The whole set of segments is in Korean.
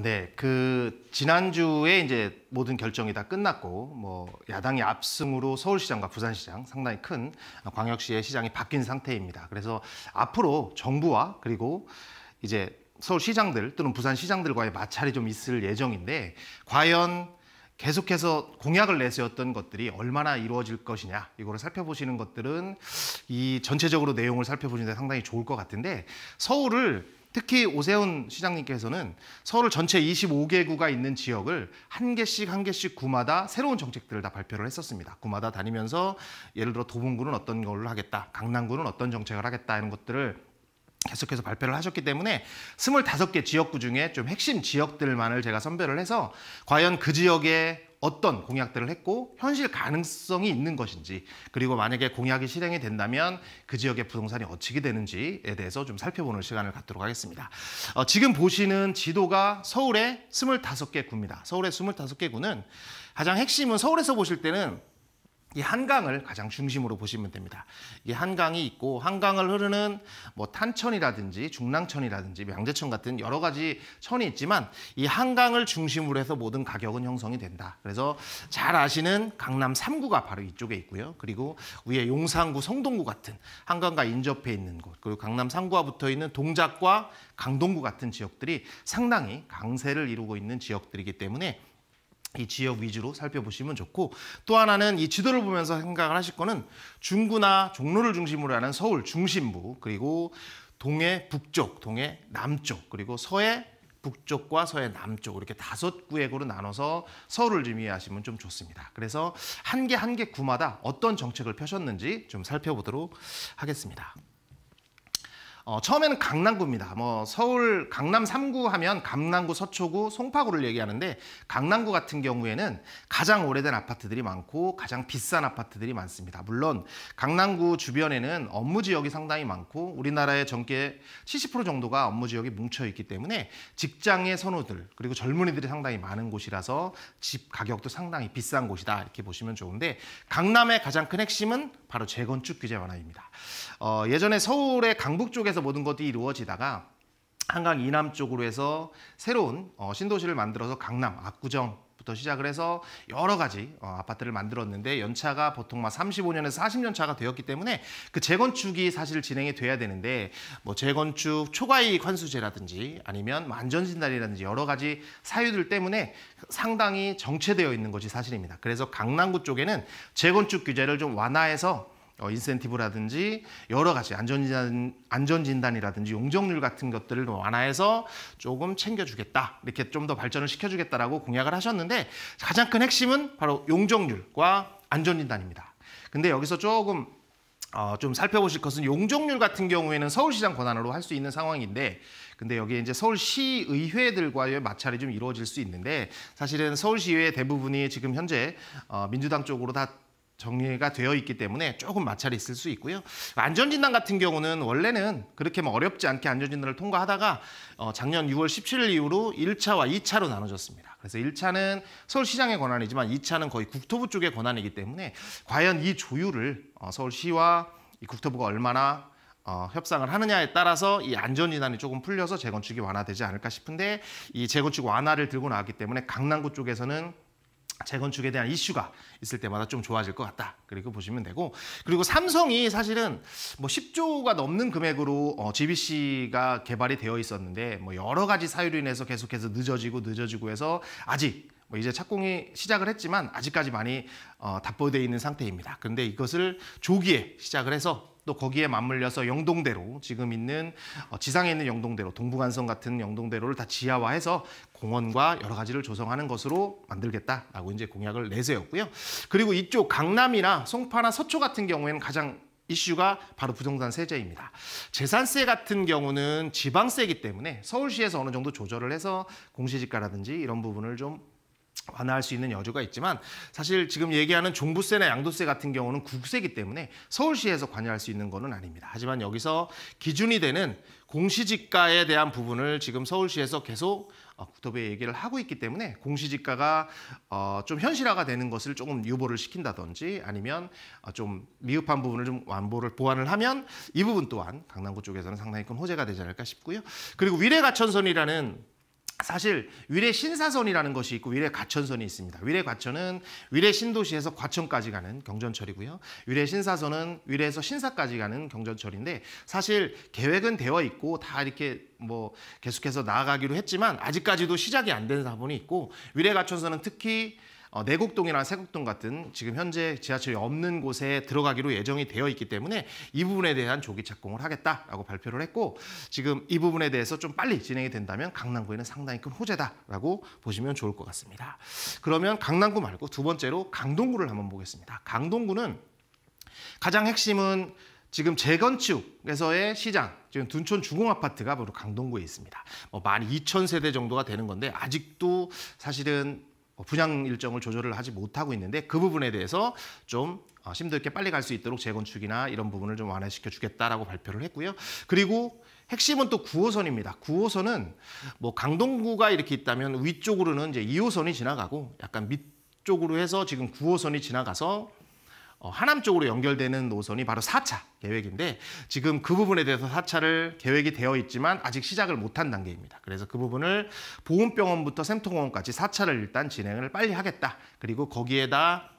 네, 그 지난주에 이제 모든 결정이 다 끝났고 뭐야당이 압승으로 서울시장과 부산시장 상당히 큰 광역시의 시장이 바뀐 상태입니다. 그래서 앞으로 정부와 그리고 이제 서울시장들 또는 부산시장들과의 마찰이 좀 있을 예정인데 과연 계속해서 공약을 내세웠던 것들이 얼마나 이루어질 것이냐 이거를 살펴보시는 것들은 이 전체적으로 내용을 살펴보시는데 상당히 좋을 것 같은데 서울을 특히 오세훈 시장님께서는 서울 전체 25개구가 있는 지역을 한 개씩 한 개씩 구마다 새로운 정책들을 다 발표를 했었습니다. 구마다 다니면서 예를 들어 도봉구는 어떤 걸로 하겠다, 강남구는 어떤 정책을 하겠다 이런 것들을 계속해서 발표를 하셨기 때문에 25개 지역구 중에 좀 핵심 지역들만을 제가 선별을 해서 과연 그 지역에 어떤 공약들을 했고 현실 가능성이 있는 것인지 그리고 만약에 공약이 실행이 된다면 그 지역의 부동산이 어떻게 되는지에 대해서 좀 살펴보는 시간을 갖도록 하겠습니다. 어, 지금 보시는 지도가 서울의 25개 구입니다. 서울의 25개 구는 가장 핵심은 서울에서 보실 때는 이 한강을 가장 중심으로 보시면 됩니다. 이 한강이 있고 한강을 흐르는 뭐 탄천이라든지 중랑천이라든지 명제천 같은 여러 가지 천이 있지만 이 한강을 중심으로 해서 모든 가격은 형성이 된다. 그래서 잘 아시는 강남 3구가 바로 이쪽에 있고요. 그리고 위에 용산구, 성동구 같은 한강과 인접해 있는 곳, 그리고 강남 3구와 붙어 있는 동작과 강동구 같은 지역들이 상당히 강세를 이루고 있는 지역들이기 때문에 이 지역 위주로 살펴보시면 좋고 또 하나는 이 지도를 보면서 생각을 하실 거는 중구나 종로를 중심으로 하는 서울 중심부 그리고 동해 북쪽, 동해 남쪽 그리고 서해 북쪽과 서해 남쪽 이렇게 다섯 구역으로 나눠서 서울을 지미하시면 좀 좋습니다. 그래서 한 개 한 개 구마다 어떤 정책을 펴셨는지 좀 살펴보도록 하겠습니다. 어, 처음에는 강남구입니다. 뭐 서울 강남 3구 하면 강남구, 서초구, 송파구를 얘기하는데 강남구 같은 경우에는 가장 오래된 아파트들이 많고 가장 비싼 아파트들이 많습니다. 물론 강남구 주변에는 업무 지역이 상당히 많고 우리나라의 전개 70% 정도가 업무 지역이 뭉쳐 있기 때문에 직장의 선호들 그리고 젊은이들이 상당히 많은 곳이라서 집 가격도 상당히 비싼 곳이다 이렇게 보시면 좋은데 강남의 가장 큰 핵심은 바로 재건축 규제 완화입니다. 어, 예전에 서울의 강북 쪽에 통해서 모든 것이 이루어지다가 한강 이남 쪽으로 해서 새로운 어, 신도시를 만들어서 강남 압구정 부터 시작을 해서 여러 가지 어, 아파트를 만들었는데 연차가 보통 막 35년에서 40년 차가 되었기 때문에 그 재건축이 사실 진행이 돼야 되는데 뭐 재건축 초과이익 환수제라든지 아니면 안전진단이라든지 여러 가지 사유들 때문에 상당히 정체되어 있는 것이 사실입니다. 그래서 강남구 쪽에는 재건축 규제를 좀 완화해서 어, 인센티브라든지 여러 가지 안전진단, 안전진단이라든지 용적률 같은 것들을 완화해서 조금 챙겨주겠다. 이렇게 좀 더 발전을 시켜주겠다라고 공약을 하셨는데 가장 큰 핵심은 바로 용적률과 안전진단입니다. 근데 여기서 조금 어, 좀 살펴보실 것은 용적률 같은 경우에는 서울시장 권한으로 할 수 있는 상황인데 근데 여기에 이제 서울시의회들과의 마찰이 좀 이루어질 수 있는데 사실은 서울시의회 대부분이 지금 현재 어, 민주당 쪽으로 다 정리가 되어 있기 때문에 조금 마찰이 있을 수 있고요. 안전진단 같은 경우는 원래는 그렇게 뭐 어렵지 않게 안전진단을 통과하다가 어, 작년 6월 17일 이후로 1차와 2차로 나눠졌습니다. 그래서 1차는 서울시장의 권한이지만 2차는 거의 국토부 쪽의 권한이기 때문에 과연 이 조율을 어, 서울시와 이 국토부가 얼마나 어, 협상을 하느냐에 따라서 이 안전진단이 조금 풀려서 재건축이 완화되지 않을까 싶은데 이 재건축 완화를 들고 나왔기 때문에 강남구 쪽에서는 재건축에 대한 이슈가 있을 때마다 좀 좋아질 것 같다. 그리고 보시면 되고 그리고 삼성이 사실은 뭐 10조가 넘는 금액으로 어, GBC가 개발이 되어 있었는데 뭐 여러 가지 사유로 인해서 계속해서 늦어지고 늦어지고 해서 아직 뭐 이제 착공이 시작을 했지만 아직까지 많이 어, 답보되어 있는 상태입니다. 그런데 이것을 조기에 시작을 해서 또 거기에 맞물려서 영동대로 지금 있는 어, 지상에 있는 영동대로 동부간선 같은 영동대로를 다 지하화해서 공원과 여러 가지를 조성하는 것으로 만들겠다라고 이제 공약을 내세웠고요. 그리고 이쪽 강남이나 송파나 서초 같은 경우에는 가장 이슈가 바로 부동산 세제입니다. 재산세 같은 경우는 지방세이기 때문에 서울시에서 어느 정도 조절을 해서 공시지가라든지 이런 부분을 좀 완화할 수 있는 여지가 있지만 사실 지금 얘기하는 종부세나 양도세 같은 경우는 국세기 때문에 서울시에서 관여할 수 있는 것은 아닙니다. 하지만 여기서 기준이 되는 공시지가에 대한 부분을 지금 서울시에서 계속 국토부에 어, 얘기를 하고 있기 때문에 공시지가가 어, 좀 현실화가 되는 것을 조금 유보를 시킨다든지 아니면 어 좀 미흡한 부분을 좀 완보를 보완을 하면 이 부분 또한 강남구 쪽에서는 상당히 큰 호재가 되지 않을까 싶고요. 그리고 위례가천선이라는 사실 위례 신사선이라는 것이 있고 위례 과천선이 있습니다. 위례 과천은 위례 신도시에서 과천까지 가는 경전철이고요. 위례 신사선은 위례에서 신사까지 가는 경전철인데 사실 계획은 되어 있고 다 이렇게 뭐 계속해서 나아가기로 했지만 아직까지도 시작이 안 된 사본이 있고 위례 과천선은 특히 어, 내곡동이나 세곡동 같은 지금 현재 지하철이 없는 곳에 들어가기로 예정이 되어 있기 때문에 이 부분에 대한 조기 착공을 하겠다라고 발표를 했고 지금 이 부분에 대해서 좀 빨리 진행이 된다면 강남구에는 상당히 큰 호재다라고 보시면 좋을 것 같습니다. 그러면 강남구 말고 두 번째로 강동구를 한번 보겠습니다. 강동구는 가장 핵심은 지금 재건축에서의 시장, 지금 둔촌 중공아파트가 바로 강동구에 있습니다. 뭐 12,000세대 정도가 되는 건데 아직도 사실은 어, 분양 일정을 조절을 하지 못하고 있는데 그 부분에 대해서 좀 아, 심도 있게 빨리 갈 수 있도록 재건축이나 이런 부분을 좀 완화시켜 주겠다라고 발표를 했고요. 그리고 핵심은 또 9호선입니다. 9호선은 뭐 강동구가 이렇게 있다면 위쪽으로는 이제 2호선이 지나가고 약간 밑 쪽으로 해서 지금 9호선이 지나가서 어, 하남 쪽으로 연결되는 노선이 바로 4차 계획인데 지금 그 부분에 대해서 4차를 계획이 되어 있지만 아직 시작을 못한 단계입니다. 그래서 그 부분을 보훈병원부터 샘통원까지 4차를 일단 진행을 빨리 하겠다. 그리고 거기에다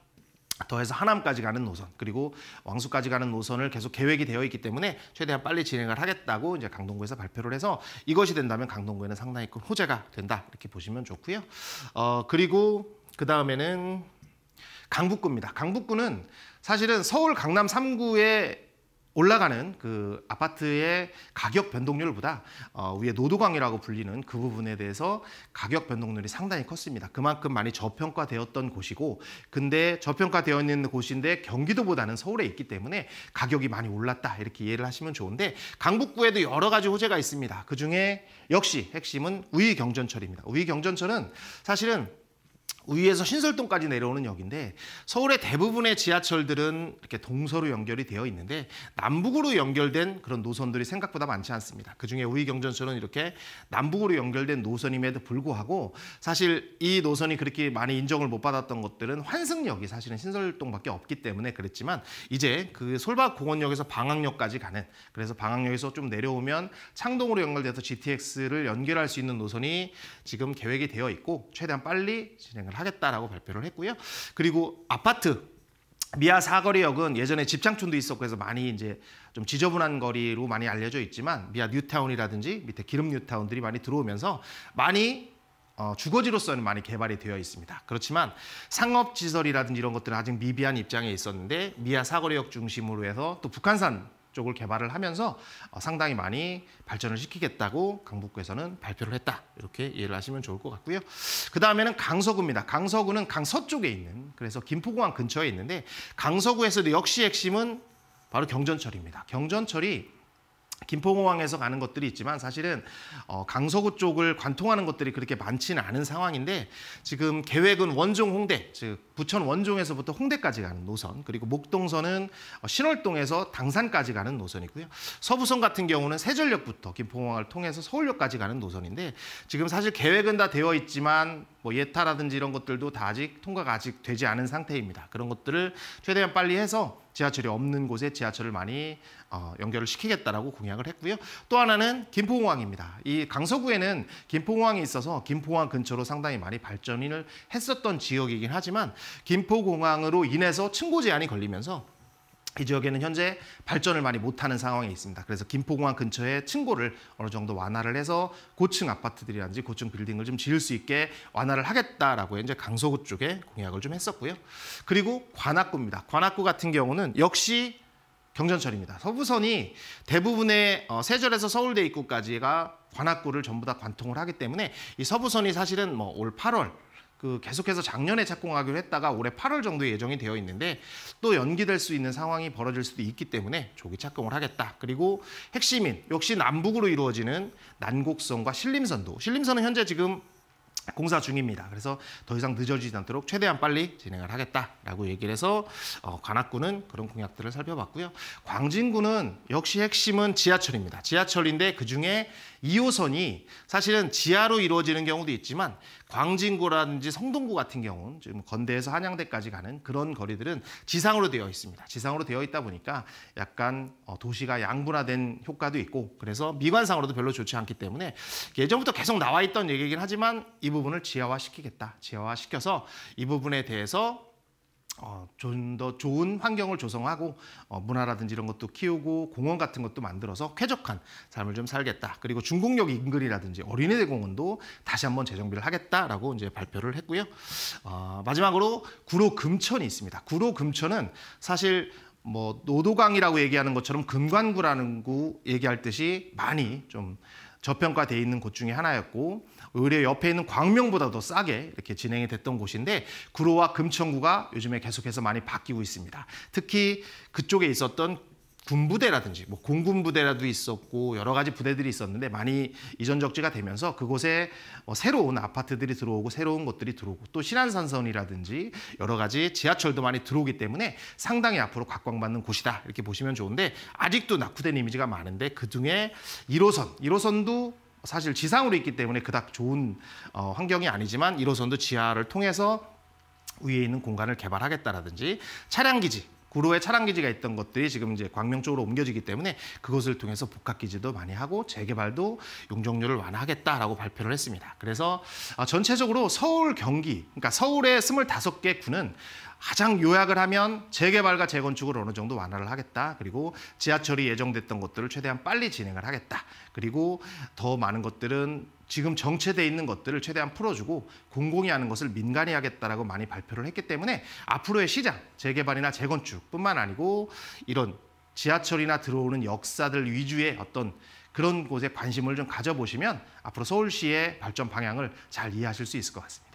더해서 하남까지 가는 노선 그리고 왕수까지 가는 노선을 계속 계획이 되어 있기 때문에 최대한 빨리 진행을 하겠다고 이제 강동구에서 발표를 해서 이것이 된다면 강동구에는 상당히 큰 호재가 된다 이렇게 보시면 좋고요. 어 그리고 그 다음에는 강북구입니다. 강북구는 사실은 서울 강남 3구에 올라가는 그 아파트의 가격 변동률보다 어, 위에 노도광이라고 불리는 그 부분에 대해서 가격 변동률이 상당히 컸습니다. 그만큼 많이 저평가되었던 곳이고 근데 저평가되어 있는 곳인데 경기도보다는 서울에 있기 때문에 가격이 많이 올랐다 이렇게 이해를 하시면 좋은데 강북구에도 여러 가지 호재가 있습니다. 그중에 역시 핵심은 우위 경전철입니다. 우위 경전철은 사실은 위에서 신설동까지 내려오는 역인데 서울의 대부분의 지하철들은 이렇게 동서로 연결이 되어 있는데 남북으로 연결된 그런 노선들이 생각보다 많지 않습니다. 그중에 우이경전철은 이렇게 남북으로 연결된 노선임에도 불구하고 사실 이 노선이 그렇게 많이 인정을 못 받았던 것들은 환승역이 사실은 신설동밖에 없기 때문에 그랬지만 이제 그 솔밭공원역에서 방학역까지 가는 그래서 방학역에서 좀 내려오면 창동으로 연결돼서 GTX를 연결할 수 있는 노선이 지금 계획이 되어 있고 최대한 빨리 진행을 진행을 하겠다라고 발표를 했고요. 그리고 아파트 미아 사거리역은 예전에 집창촌도 있었고 해서 많이 이제 좀 지저분한 거리로 많이 알려져 있지만 미아 뉴타운이라든지 밑에 기름 뉴타운들이 많이 들어오면서 많이 어, 주거지로서는 많이 개발이 되어 있습니다. 그렇지만 상업시설이라든지 이런 것들은 아직 미비한 입장에 있었는데 미아 사거리역 중심으로 해서 또 북한산 쪽을 개발을 하면서 어, 상당히 많이 발전을 시키겠다고 강북구에서는 발표를 했다. 이렇게 이해를 하시면 좋을 것 같고요. 그 다음에는 강서구입니다. 강서구는 강서쪽에 있는 그래서 김포공항 근처에 있는데 강서구에서도 역시 핵심은 바로 경전철입니다. 경전철이 김포공항에서 가는 것들이 있지만 사실은 어, 강서구 쪽을 관통하는 것들이 그렇게 많지는 않은 상황인데 지금 계획은 원종 홍대 즉 부천 원종에서부터 홍대까지 가는 노선, 그리고 목동선은 어, 신월동에서 당산까지 가는 노선이고요. 서부선 같은 경우는 세전역부터 김포공항을 통해서 서울역까지 가는 노선인데 지금 사실 계획은 다 되어 있지만 뭐 예타라든지 이런 것들도 다 아직 통과가 아직 되지 않은 상태입니다. 그런 것들을 최대한 빨리 해서 지하철이 없는 곳에 지하철을 많이 어, 연결을 시키겠다라고 공약을 했고요. 또 하나는 김포공항입니다. 이 강서구에는 김포공항이 있어서 김포공항 근처로 상당히 많이 발전을 했었던 지역이긴 하지만 김포공항으로 인해서 층고 제한이 걸리면서 이 지역에는 현재 발전을 많이 못하는 상황에 있습니다. 그래서 김포공항 근처에 층고를 어느 정도 완화를 해서 고층 아파트들이라든지 고층 빌딩을 좀 지을 수 있게 완화를 하겠다라고 이제 강서구 쪽에 공약을 좀 했었고요. 그리고 관악구입니다. 관악구 같은 경우는 역시 경전철입니다. 서부선이 대부분의 어, 세절에서 서울대 입구까지가 관악구를 전부 다 관통을 하기 때문에 이 서부선이 사실은 뭐올 8월 그 계속해서 작년에 착공하기로 했다가 올해 8월 정도에 예정이 되어 있는데 또 연기될 수 있는 상황이 벌어질 수도 있기 때문에 조기 착공을 하겠다. 그리고 핵심인 역시 남북으로 이루어지는 난곡선과 신림선도. 신림선은 현재 지금 공사 중입니다. 그래서 더 이상 늦어지지 않도록 최대한 빨리 진행을 하겠다라고 얘기를 해서 어, 관악구는 그런 공약들을 살펴봤고요. 광진구는 역시 핵심은 지하철입니다. 지하철인데 그중에 2호선이 사실은 지하로 이루어지는 경우도 있지만 광진구라든지 성동구 같은 경우는 지금 건대에서 한양대까지 가는 그런 거리들은 지상으로 되어 있습니다. 지상으로 되어 있다 보니까 약간 어, 도시가 양분화된 효과도 있고 그래서 미관상으로도 별로 좋지 않기 때문에 예전부터 계속 나와 있던 얘기긴 하지만 이번 부분을 지하화시키겠다. 지하화시켜서 이 부분에 대해서 어, 좀 더 좋은 환경을 조성하고 어, 문화라든지 이런 것도 키우고 공원 같은 것도 만들어서 쾌적한 삶을 좀 살겠다. 그리고 중곡역 인근이라든지 어린이대 공원도 다시 한번 재정비를 하겠다라고 이제 발표를 했고요. 어, 마지막으로 구로 금천이 있습니다. 구로 금천은 사실 뭐 노도강이라고 얘기하는 것처럼 금관구라는 구 얘기할 듯이 많이 좀 저평가돼 있는 곳 중에 하나였고 의뢰 옆에 있는 광명보다 도 싸게 이렇게 진행이 됐던 곳인데 구로와 금천구가 요즘에 계속해서 많이 바뀌고 있습니다. 특히 그쪽에 있었던 군부대라든지 뭐 공군부대라도 있었고 여러 가지 부대들이 있었는데 많이 이전 적지가 되면서 그곳에 어, 새로운 아파트들이 들어오고 새로운 것들이 들어오고 또 신안산선이라든지 여러 가지 지하철도 많이 들어오기 때문에 상당히 앞으로 각광받는 곳이다 이렇게 보시면 좋은데 아직도 낙후된 이미지가 많은데 그 중에 1호선 1호선도 사실 지상으로 있기 때문에 그닥 좋은 어, 환경이 아니지만 1호선도 지하를 통해서 위에 있는 공간을 개발하겠다라든지 차량기지 구로에 차량 기지가 있던 것들이 지금 이제 광명 쪽으로 옮겨지기 때문에 그것을 통해서 복합 기지도 많이 하고 재개발도 용적률을 완화하겠다라고 발표를 했습니다. 그래서 아, 전체적으로 서울 경기 그러니까 서울의 25개 구는 가장 요약을 하면 재개발과 재건축을 어느 정도 완화를 하겠다. 그리고 지하철이 예정됐던 것들을 최대한 빨리 진행을 하겠다. 그리고 더 많은 것들은 지금 정체돼 있는 것들을 최대한 풀어주고 공공이 하는 것을 민간이 하겠다라고 많이 발표를 했기 때문에 앞으로의 시장 재개발이나 재건축뿐만 아니고 이런 지하철이나 들어오는 역사들 위주의 어떤 그런 곳에 관심을 좀 가져보시면 앞으로 서울시의 발전 방향을 잘 이해하실 수 있을 것 같습니다.